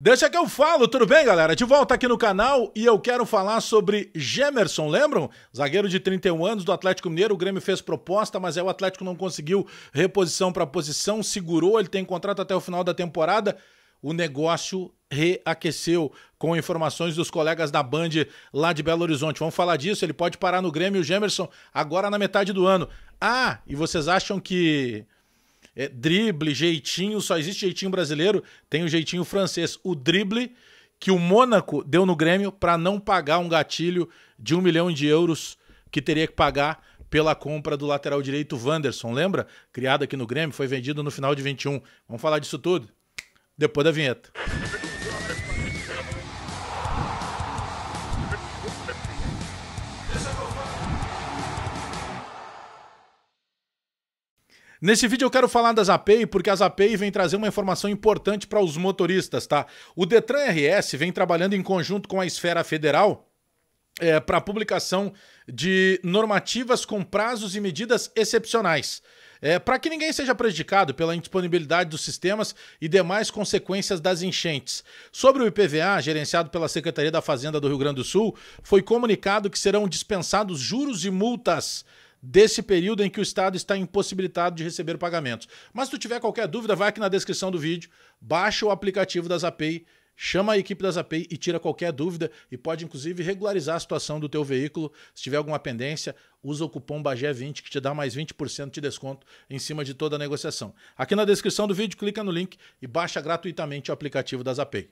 Deixa que eu falo, tudo bem, galera? De volta aqui no canal e eu quero falar sobre Gemerson, lembram? Zagueiro de 31 anos do Atlético Mineiro, o Grêmio fez proposta, mas aí o Atlético não conseguiu reposição para a posição, segurou, ele tem contrato até o final da temporada. O negócio reaqueceu com informações dos colegas da Band lá de Belo Horizonte. Vamos falar disso, ele pode parar no Grêmio, o Gemerson, agora na metade do ano. Ah, e vocês acham que é, drible, jeitinho, só existe jeitinho brasileiro, tem o jeitinho francês. O drible que o Mônaco deu no Grêmio para não pagar um gatilho de um milhão de euros que teria que pagar pela compra do lateral direito Wanderson, lembra? Criado aqui no Grêmio, foi vendido no final de 21. Vamos falar disso tudo depois da vinheta. Nesse vídeo eu quero falar das API porque as API vem trazer uma informação importante para os motoristas, tá? O Detran RS vem trabalhando em conjunto com a esfera federal é, para a publicação de normativas com prazos e medidas excepcionais. É, para que ninguém seja prejudicado pela indisponibilidade dos sistemas e demais consequências das enchentes. Sobre o IPVA, gerenciado pela Secretaria da Fazenda do Rio Grande do Sul, foi comunicado que serão dispensados juros e multas desse período em que o Estado está impossibilitado de receber pagamentos. Mas se tu tiver qualquer dúvida, vai aqui na descrição do vídeo, baixa o aplicativo da API, chama a equipe da API e tira qualquer dúvida e pode inclusive regularizar a situação do teu veículo. Se tiver alguma pendência, usa o cupom BAGÉ20 que te dá mais 20% de desconto em cima de toda a negociação. Aqui na descrição do vídeo, clica no link e baixa gratuitamente o aplicativo da API.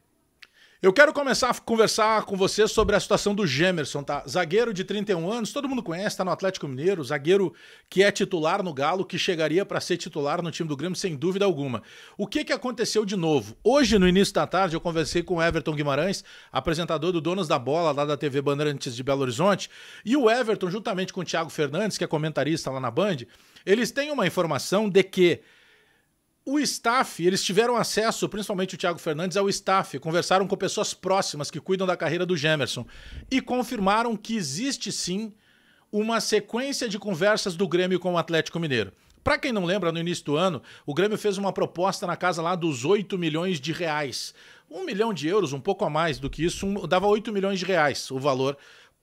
Eu quero começar a conversar com você sobre a situação do Gemerson, tá? Zagueiro de 31 anos, todo mundo conhece, está no Atlético Mineiro, zagueiro que é titular no Galo, que chegaria para ser titular no time do Grêmio sem dúvida alguma. O que que aconteceu de novo? Hoje no início da tarde eu conversei com o Everton Guimarães, apresentador do Donos da Bola lá da TV Bandeirantes de Belo Horizonte, e o Everton juntamente com o Thiago Fernandes, que é comentarista lá na Band, eles têm uma informação de que o staff, eles tiveram acesso, principalmente o Thiago Fernandes, ao staff, conversaram com pessoas próximas que cuidam da carreira do Gemerson e confirmaram que existe sim uma sequência de conversas do Grêmio com o Atlético Mineiro. Para quem não lembra, no início do ano, o Grêmio fez uma proposta na casa lá dos 8 milhões de reais. Um milhão de euros, um pouco a mais do que isso, um, dava 8 milhões de reais o valor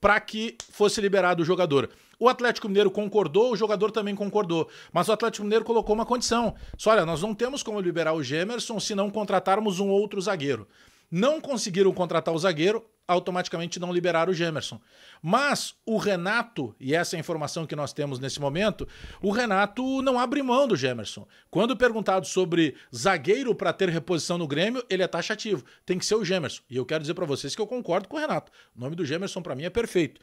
para que fosse liberado o jogador. O Atlético Mineiro concordou, o jogador também concordou. Mas o Atlético Mineiro colocou uma condição. Só, olha, nós não temos como liberar o Gemerson se não contratarmos um outro zagueiro. Não conseguiram contratar o zagueiro, automaticamente não liberar o Gemerson. Mas o Renato, e essa é a informação que nós temos nesse momento, o Renato não abre mão do Gemerson. Quando perguntado sobre zagueiro para ter reposição no Grêmio, ele é taxativo. Tem que ser o Gemerson. E eu quero dizer para vocês que eu concordo com o Renato. O nome do Gemerson para mim é perfeito.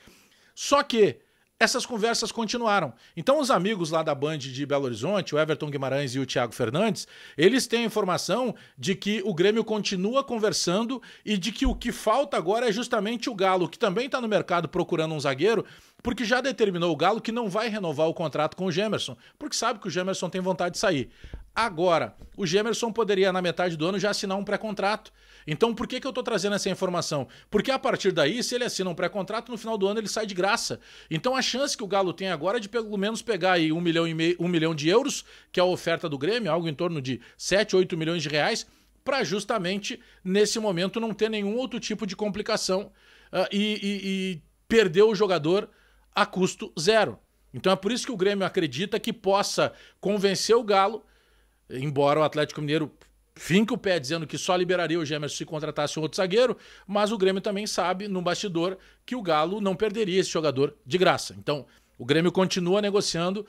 Só que essas conversas continuaram. Então, os amigos lá da Band de Belo Horizonte, o Everton Guimarães e o Thiago Fernandes, eles têm a informação de que o Grêmio continua conversando e de que o que falta agora é justamente o Galo, que também está no mercado procurando um zagueiro, porque já determinou o Galo que não vai renovar o contrato com o Gemerson, porque sabe que o Gemerson tem vontade de sair agora. O Gemerson poderia, na metade do ano, já assinar um pré-contrato. Então, por que, que eu estou trazendo essa informação? Porque a partir daí, se ele assina um pré-contrato, no final do ano ele sai de graça. Então, a chance que o Galo tem agora é de pelo menos pegar aí um milhão, e meio, um milhão de euros, que é a oferta do Grêmio, algo em torno de 7, 8 milhões de reais, para justamente, nesse momento, não ter nenhum outro tipo de complicação uh, e, e, e perder o jogador a custo zero. Então é por isso que o Grêmio acredita que possa convencer o Galo Embora o Atlético Mineiro finque o pé dizendo que só liberaria o Gemerson se contratasse um outro zagueiro, mas o Grêmio também sabe, no bastidor, que o Galo não perderia esse jogador de graça. Então, o Grêmio continua negociando,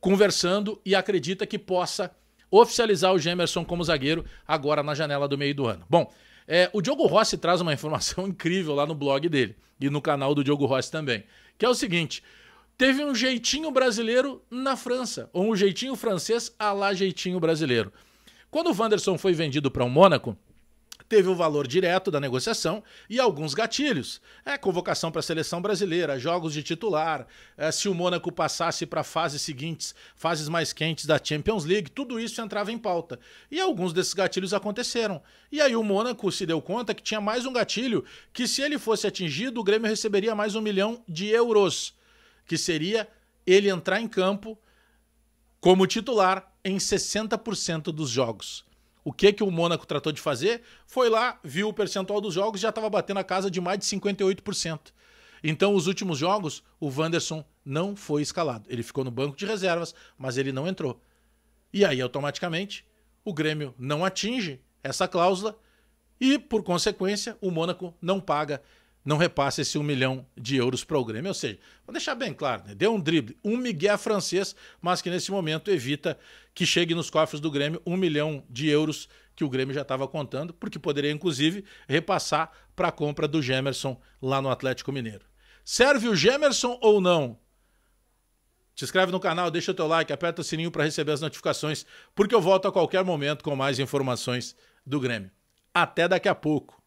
conversando e acredita que possa oficializar o Gemerson como zagueiro agora na janela do meio do ano. Bom, é, o Diogo Rossi traz uma informação incrível lá no blog dele e no canal do Diogo Rossi também, que é o seguinte: teve um jeitinho brasileiro na França, ou um jeitinho francês a lá jeitinho brasileiro. Quando o Wanderson foi vendido para o um Mônaco, teve o valor direto da negociação e alguns gatilhos. É convocação para a seleção brasileira, jogos de titular, é, se o Mônaco passasse para fases seguintes, fases mais quentes da Champions League, tudo isso entrava em pauta. E alguns desses gatilhos aconteceram. E aí o Mônaco se deu conta que tinha mais um gatilho que se ele fosse atingido, o Grêmio receberia mais um milhão de euros que seria ele entrar em campo como titular em 60% dos jogos. O que que o Mônaco tratou de fazer? Foi lá, viu o percentual dos jogos, já estava batendo a casa de mais de 58%. Então, os últimos jogos, o Wanderson não foi escalado. Ele ficou no banco de reservas, mas ele não entrou. E aí, automaticamente, o Grêmio não atinge essa cláusula e, por consequência, o Mônaco não paga não repasse esse um milhão de euros para o Grêmio. Ou seja, vou deixar bem claro, né? deu um drible, um migué francês, mas que nesse momento evita que chegue nos cofres do Grêmio um milhão de euros que o Grêmio já estava contando, porque poderia inclusive repassar para a compra do Gemerson lá no Atlético Mineiro. Serve o Gemerson ou não? Se inscreve no canal, deixa o teu like, aperta o sininho para receber as notificações, porque eu volto a qualquer momento com mais informações do Grêmio. Até daqui a pouco.